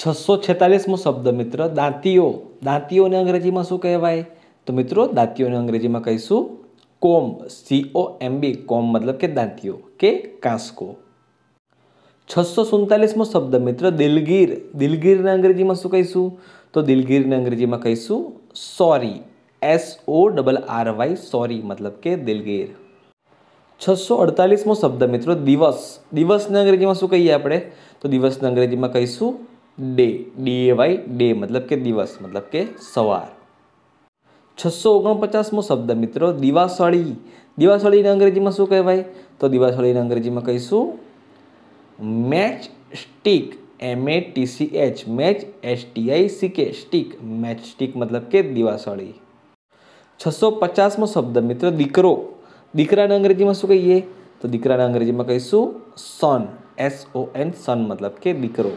છસો છેતાલીસમો શબ્દ મિત્ર દાંતીઓ દાંતીઓને અંગ્રેજીમાં શું કહેવાય તો મિત્રો દાંતીઓને અંગ્રેજીમાં કહીશું કોમ સીઓ એમબી કોમ મતલબ કે દાંતીઓ કે કાંસકો છસો સુડતાલીસમો શબ્દ મિત્ર દિલગીર દિલગીરને અંગ્રેજીમાં શું કહીશું તો દિલગીરને અંગ્રેજીમાં કહીશું sorry S O double R Y sorry મતલબ કે દિલગીર છસો અડતાલીસમો શબ્દ મિત્રો દિવસ દિવસને અંગ્રેજીમાં શું કહીએ આપણે તો દિવસને અંગ્રેજીમાં કહીશું day D A Y day મતલબ કે દિવસ મતલબ કે સવાર છસો ઓગણપચાસમો શબ્દ મિત્રો દિવાસળી દિવાસળીને અંગ્રેજીમાં શું કહેવાય તો દિવાસળીને અંગ્રેજીમાં કહીશું match stick M A T H match S T I C K stick match stick મતલબ કે દિવાસળી છસો પચાસમો શબ્દ મિત્રો દીકરો દીકરાને અંગ્રેજીમાં શું કહીએ તો દીકરાને અંગ્રેજીમાં કહીશું સન એસ ઓ એન સન મતલબ કે દીકરો